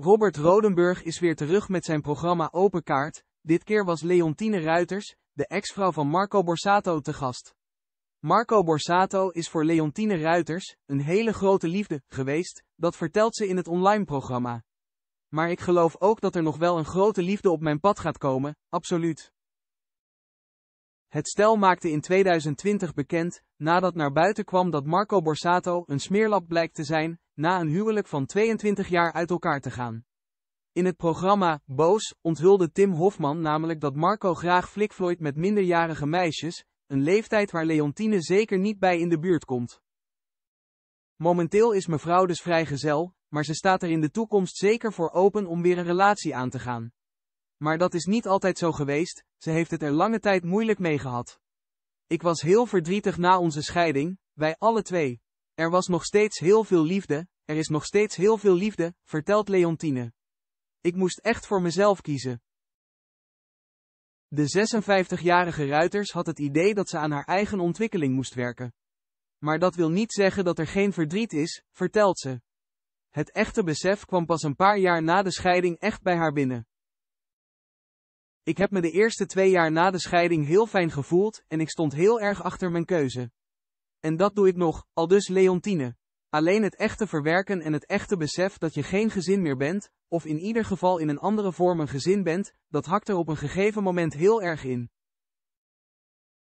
Robert Rodenburg is weer terug met zijn programma Open Kaart. Dit keer was Leontine Ruiters, de ex-vrouw van Marco Borsato, te gast. Marco Borsato is voor Leontine Ruiters een hele grote liefde geweest, dat vertelt ze in het online programma. Maar ik geloof ook dat er nog wel een grote liefde op mijn pad gaat komen, absoluut. Het stel maakte in 2020 bekend, nadat naar buiten kwam dat Marco Borsato een smeerlap blijkt te zijn, na een huwelijk van 22 jaar uit elkaar te gaan. In het programma Boos onthulde Tim Hofman namelijk dat Marco graag flikvlooit met minderjarige meisjes, een leeftijd waar Leontine zeker niet bij in de buurt komt. Momenteel is mevrouw dus vrijgezel, maar ze staat er in de toekomst zeker voor open om weer een relatie aan te gaan. Maar dat is niet altijd zo geweest, ze heeft het er lange tijd moeilijk mee gehad. Ik was heel verdrietig na onze scheiding, wij alle twee. Er was nog steeds heel veel liefde, er is nog steeds heel veel liefde, vertelt Leontine. Ik moest echt voor mezelf kiezen. De 56-jarige Ruiters had het idee dat ze aan haar eigen ontwikkeling moest werken. Maar dat wil niet zeggen dat er geen verdriet is, vertelt ze. Het echte besef kwam pas een paar jaar na de scheiding echt bij haar binnen. Ik heb me de eerste twee jaar na de scheiding heel fijn gevoeld en ik stond heel erg achter mijn keuze. En dat doe ik nog, Al dus, Leontine. Alleen het echte verwerken en het echte besef dat je geen gezin meer bent, of in ieder geval in een andere vorm een gezin bent, dat hakt er op een gegeven moment heel erg in.